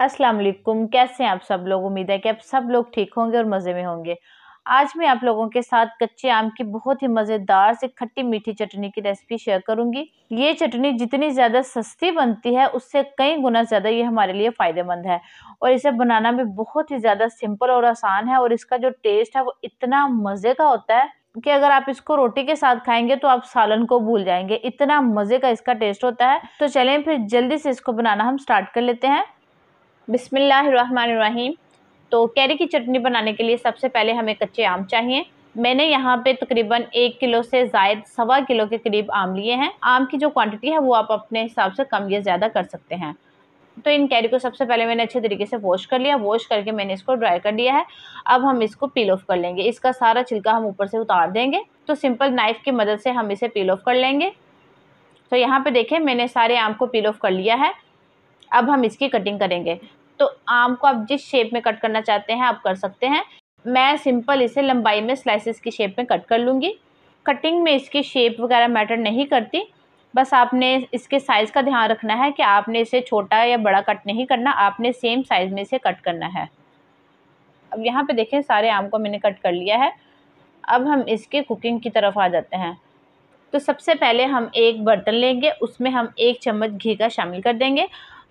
अस्सलाम वालेकुम कैसे हैं आप सब लोग उम्मीद है कि आप सब लोग ठीक होंगे और मज़े में होंगे आज मैं आप लोगों के साथ कच्चे आम की बहुत ही मज़ेदार से खट्टी मीठी चटनी की रेसिपी शेयर करूंगी ये चटनी जितनी ज़्यादा सस्ती बनती है उससे कई गुना ज़्यादा ये हमारे लिए फ़ायदेमंद है और इसे बनाना भी बहुत ही ज़्यादा सिंपल और आसान है और इसका जो टेस्ट है वो इतना मज़े का होता है कि अगर आप इसको रोटी के साथ खाएंगे तो आप सालन को भूल जाएंगे इतना मज़े का इसका टेस्ट होता है तो चलें फिर जल्दी से इसको बनाना हम स्टार्ट कर लेते हैं बिसमीम तो कैरी की चटनी बनाने के लिए सबसे पहले हमें कच्चे आम चाहिए मैंने यहाँ पे तकरीबन एक किलो से जायद सवा किलो के करीब आम लिए हैं आम की जो क्वांटिटी है वो आप अपने हिसाब से कम या ज़्यादा कर सकते हैं तो इन कैरी को सबसे पहले मैंने अच्छे तरीके से वॉश कर लिया वॉश करके मैंने इसको ड्राई कर लिया है अब हम इसको पील ऑफ कर लेंगे इसका सारा छिलका हम ऊपर से उतार देंगे तो सिंपल नाइफ़ की मदद से हम इसे पील ऑफ कर लेंगे तो यहाँ पर देखें मैंने सारे आम को पील ऑफ कर लिया है अब हम इसकी कटिंग करेंगे तो आम को आप जिस शेप में कट करना चाहते हैं आप कर सकते हैं मैं सिंपल इसे लंबाई में स्लाइसिस की शेप में कट कर लूँगी कटिंग में इसकी शेप वगैरह मैटर नहीं करती बस आपने इसके साइज़ का ध्यान रखना है कि आपने इसे छोटा या बड़ा कट नहीं करना आपने सेम साइज़ में इसे कट करना है अब यहाँ पे देखें सारे आम को मैंने कट कर लिया है अब हम इसके कुकिंग की तरफ आ जाते हैं तो सबसे पहले हम एक बर्तन लेंगे उसमें हम एक चम्मच घी का शामिल कर देंगे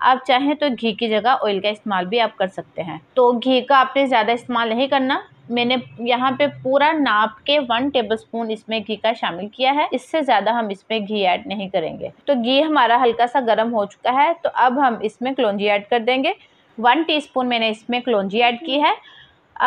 आप चाहें तो घी की जगह ऑयल का इस्तेमाल भी आप कर सकते हैं तो घी का आपने ज़्यादा इस्तेमाल नहीं करना मैंने यहाँ पे पूरा नाप के वन टेबलस्पून इसमें घी का शामिल किया है इससे ज़्यादा हम इसमें घी ऐड नहीं करेंगे तो घी हमारा हल्का सा गर्म हो चुका है तो अब हम इसमें क्लौजी ऐड कर देंगे वन टी मैंने इसमें क्लौजी ऐड की है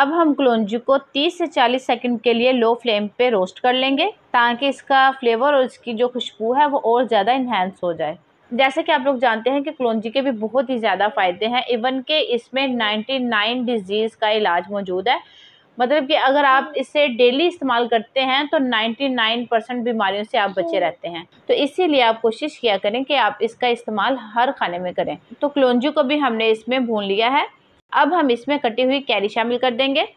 अब हम क्लौजी को 30 से 40 सेकंड के लिए लो फ्लेम पे रोस्ट कर लेंगे ताकि इसका फ्लेवर और इसकी जो खुशबू है वो और ज़्यादा इन्हेंस हो जाए जैसे कि आप लोग जानते हैं कि क्लोंजी के भी बहुत ही ज़्यादा फ़ायदे हैं इवन के इसमें 99 डिजीज़ का इलाज मौजूद है मतलब कि अगर आप हम्म। इसे डेली इस्तेमाल करते हैं तो 99 परसेंट बीमारियों से आप बचे हम्म। रहते हैं तो इसीलिए आप कोशिश किया करें कि आप इसका इस्तेमाल हर खाने में करें तो क्लोंजी को भी हमने इसमें भून लिया है अब हम इसमें कटी हुई कैरी शामिल कर देंगे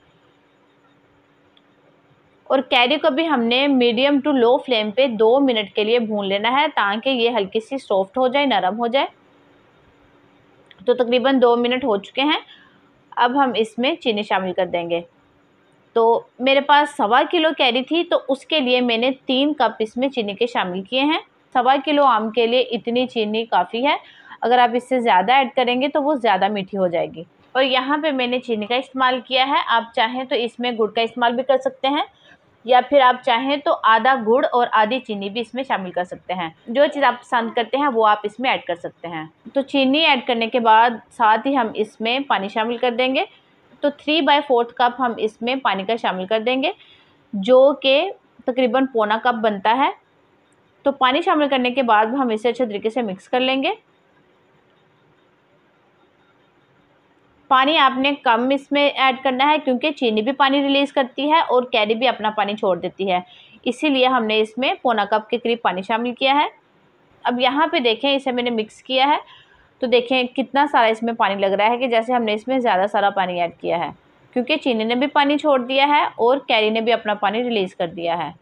और कैरी को भी हमने मीडियम टू लो फ्लेम पे दो मिनट के लिए भून लेना है ताकि ये हल्की सी सॉफ्ट हो जाए नरम हो जाए तो तकरीबन दो मिनट हो चुके हैं अब हम इसमें चीनी शामिल कर देंगे तो मेरे पास सवा किलो कैरी थी तो उसके लिए मैंने तीन कप इसमें चीनी के शामिल किए हैं सवा किलो आम के लिए इतनी चीनी काफ़ी है अगर आप इससे ज़्यादा ऐड करेंगे तो वो ज़्यादा मीठी हो जाएगी और यहाँ पे मैंने चीनी का इस्तेमाल किया है आप चाहें तो इसमें गुड़ का इस्तेमाल भी कर सकते हैं या फिर आप चाहें तो आधा गुड़ और आधी चीनी भी इसमें शामिल कर सकते हैं जो चीज़ आप पसंद करते हैं वो आप इसमें ऐड कर सकते हैं तो चीनी ऐड करने के बाद साथ ही हम इसमें पानी शामिल कर देंगे तो थ्री बाई फोर्थ कप हम इसमें पानी का शामिल कर देंगे जो कि तकरीबन पौना कप बनता है तो पानी शामिल करने के बाद हम इसे अच्छे तरीके से मिक्स कर लेंगे पानी आपने कम इसमें ऐड करना है क्योंकि चीनी भी पानी रिलीज़ करती है और कैरी भी अपना पानी छोड़ देती है इसीलिए हमने इसमें पौना कप के करीब पानी शामिल किया है अब यहाँ पे देखें इसे मैंने मिक्स किया है तो देखें कितना सारा इसमें पानी लग रहा है कि जैसे हमने इसमें ज़्यादा सारा पानी ऐड किया है क्योंकि चीनी ने भी पानी छोड़ दिया है और कैरी ने भी अपना पानी रिलीज़ कर दिया है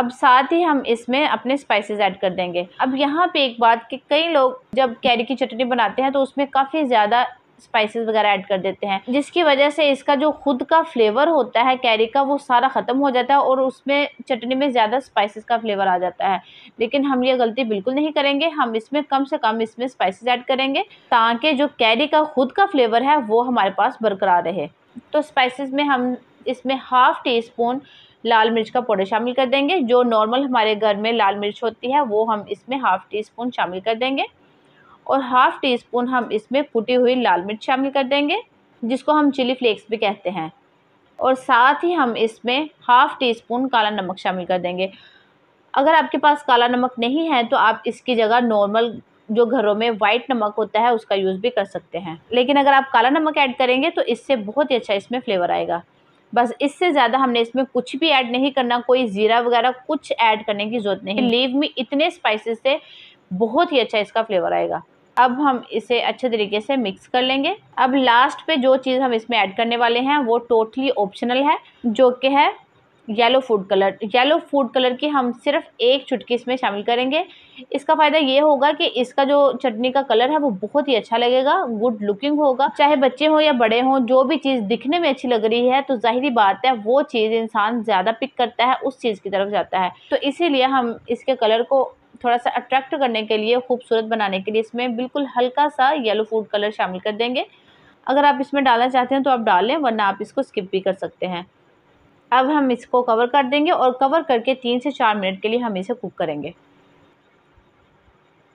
अब साथ ही हम इसमें अपने स्पाइसेस ऐड कर देंगे अब यहाँ पे एक बात कि कई लोग जब कैरी की चटनी बनाते हैं तो उसमें काफ़ी ज़्यादा स्पाइसेस वगैरह ऐड कर देते हैं जिसकी वजह से इसका जो खुद का फ्लेवर होता है कैरी का वो सारा ख़त्म हो जाता है और उसमें चटनी में ज़्यादा स्पाइसेस का फ्लेवर आ जाता है लेकिन हम ये गलती बिल्कुल नहीं करेंगे हम इसमें कम से कम इसमें स्पाइसेस ऐड करेंगे ताकि जो कैरी का खुद का फ्लेवर है वो हमारे पास बरकरार रहे तो स्पाइसिस में हम इसमें हाफ़ टी स्पून लाल मिर्च का पाउडर शामिल कर देंगे जो नॉर्मल हमारे घर में लाल मिर्च होती है वो हम इसमें हाफ़ टी स्पून शामिल कर देंगे और हाफ़ टी स्पून हम इसमें फूटी हुई लाल मिर्च शामिल कर देंगे जिसको हम चिली फ्लेक्स भी कहते हैं और साथ ही हम इसमें हाफ़ टी स्पून काला नमक शामिल कर देंगे अगर आपके पास काला नमक नहीं है तो आप इसकी जगह नॉर्मल जो घरों में वाइट नमक होता है उसका यूज़ भी कर सकते हैं लेकिन अगर आप काला नमक ऐड करेंगे तो इससे बहुत ही अच्छा इसमें फ्लेवर आएगा बस इससे ज़्यादा हमने इसमें कुछ भी ऐड नहीं करना कोई ज़ीरा वगैरह कुछ ऐड करने की ज़रूरत नहीं लीव में इतने स्पाइसेस से बहुत ही अच्छा इसका फ्लेवर आएगा अब हम इसे अच्छे तरीके से मिक्स कर लेंगे अब लास्ट पे जो चीज़ हम इसमें ऐड करने वाले हैं वो टोटली ऑप्शनल है जो कि है yellow food colour yellow food colour की हम सिर्फ एक चुटकी इसमें शामिल करेंगे इसका फ़ायदा ये होगा कि इसका जो चटनी का कलर है वो बहुत ही अच्छा लगेगा गुड लुकिंग होगा चाहे बच्चे हों या बड़े हों जो भी चीज़ दिखने में अच्छी लग रही है तो जाहिर बात है वो चीज़ इंसान ज़्यादा पिक करता है उस चीज़ की तरफ जाता है तो इसीलिए हम इसके कलर को थोड़ा सा अट्रैक्ट करने के लिए खूबसूरत बनाने के लिए इसमें बिल्कुल हल्का सा येलो फूड कलर शामिल कर देंगे अगर आप इसमें डालना चाहते हैं तो आप डालें वरना आप इसको स्किप भी कर सकते हैं अब हम इसको कवर कर देंगे और कवर करके तीन से चार मिनट के लिए हम इसे कुक करेंगे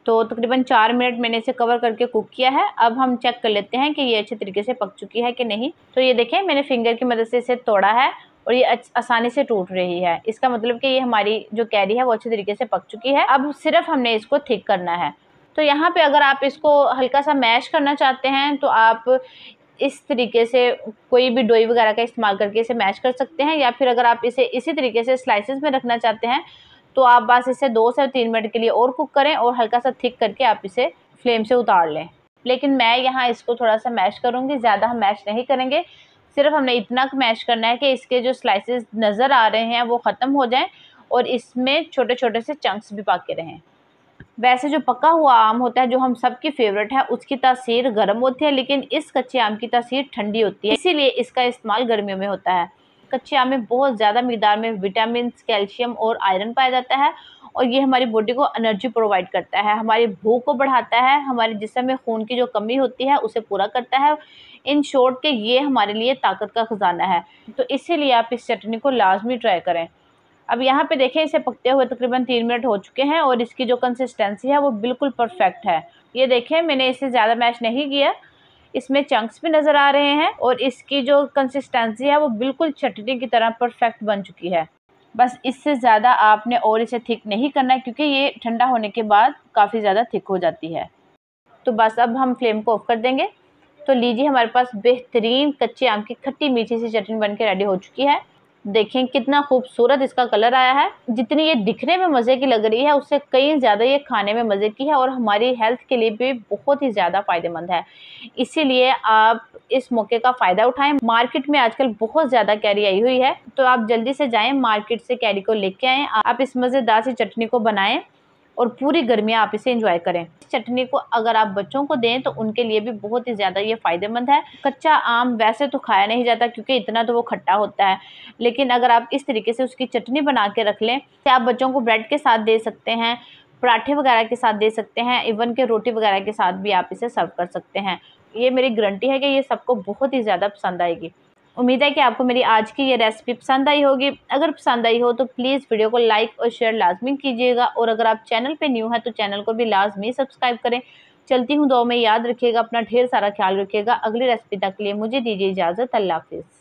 तो तकरीबन चार मिनट मैंने इसे कवर करके कुक किया है अब हम चेक कर लेते हैं कि ये अच्छे तरीके से पक चुकी है कि नहीं तो ये देखें मैंने फिंगर की मदद से इसे तोड़ा है और ये आसानी से टूट रही है इसका मतलब कि ये हमारी जो कैरी है वो अच्छे तरीके से पक चुकी है अब सिर्फ हमने इसको थिक करना है तो यहाँ पे अगर आप इसको हल्का सा मैश करना चाहते हैं तो आप इस तरीके से कोई भी डोई वगैरह का इस्तेमाल करके इसे मैश कर सकते हैं या फिर अगर आप इसे इसी तरीके से स्लाइसिस में रखना चाहते हैं तो आप बस इसे दो से तीन मिनट के लिए और कुक करें और हल्का सा थिक करके आप इसे फ्लेम से उतार लें लेकिन मैं यहाँ इसको थोड़ा सा मैश करूँगी ज़्यादा हम मैश नहीं करेंगे सिर्फ हमने इतना मैश करना है कि इसके जो स्लाइसेस नज़र आ रहे हैं वो ख़त्म हो जाएं और इसमें छोटे छोटे से चंक्स भी पाके रहें वैसे जो पका हुआ आम होता है जो हम सबकी फेवरेट है उसकी तासीर गर्म होती है लेकिन इस कच्चे आम की तासीर ठंडी होती है इसीलिए इसका इस्तेमाल गर्मियों में होता है कच्चे आम में बहुत ज़्यादा मकदार में विटामिन कैल्शियम और आयरन पाया जाता है और ये हमारी बॉडी को एनर्जी प्रोवाइड करता है हमारी भूख को बढ़ाता है हमारे जिसम में खून की जो कमी होती है उसे पूरा करता है इन शॉर्ट के ये हमारे लिए ताकत का ख़जाना है तो इसीलिए आप इस चटनी को लाजमी ट्राई करें अब यहाँ पे देखें इसे पकते हुए तकरीबन तीन मिनट हो चुके हैं और इसकी जो कंसिस्टेंसी है वो बिल्कुल परफेक्ट है ये देखें मैंने इसे ज़्यादा मैश नहीं किया इसमें चंक्स भी नज़र आ रहे हैं और इसकी जो कंसिस्टेंसी है वो बिल्कुल चटनी की तरह परफेक्ट बन चुकी है बस इससे ज़्यादा आपने और इसे थिक नहीं करना है क्योंकि ये ठंडा होने के बाद काफ़ी ज़्यादा थिक हो जाती है तो बस अब हम फ्लेम को ऑफ कर देंगे तो लीजिए हमारे पास बेहतरीन कच्चे आम की खट्टी मीठी सी चटनी बन के रेडी हो चुकी है देखें कितना खूबसूरत इसका कलर आया है जितनी ये दिखने में मज़े की लग रही है उससे कई ज़्यादा ये खाने में मज़े की है और हमारी हेल्थ के लिए भी बहुत ही ज़्यादा फ़ायदेमंद है इसीलिए आप इस मौके का फ़ायदा उठाएं मार्केट में आजकल बहुत ज़्यादा कैरी आई हुई है तो आप जल्दी से जाएँ मार्केट से कैरी को लेके आएँ आप इस मज़ेदार सी चटनी को बनाएँ और पूरी गर्मियाँ आप इसे इंजॉय करें चटनी को अगर आप बच्चों को दें तो उनके लिए भी बहुत ही ज़्यादा ये फ़ायदेमंद है कच्चा आम वैसे तो खाया नहीं जाता क्योंकि इतना तो वो खट्टा होता है लेकिन अगर आप इस तरीके से उसकी चटनी बना के रख लें तो आप बच्चों को ब्रेड के साथ दे सकते हैं पराठे वगैरह के साथ दे सकते हैं इवन के रोटी वगैरह के साथ भी आप इसे सर्व कर सकते हैं ये मेरी गारंटी है कि ये सबको बहुत ही ज़्यादा पसंद आएगी उम्मीद है कि आपको मेरी आज की ये रेसिपी पसंद आई होगी अगर पसंद आई हो तो प्लीज़ वीडियो को लाइक और शेयर लाजमी कीजिएगा और अगर आप चैनल पे न्यू हैं तो चैनल को भी लाजमी सब्सक्राइब करें चलती हूँ दो में याद रखिएगा अपना ढेर सारा ख्याल रखिएगा अगली रेसिपी तक के लिए मुझे दीजिए इजाज़त अल्लाह हाफिज़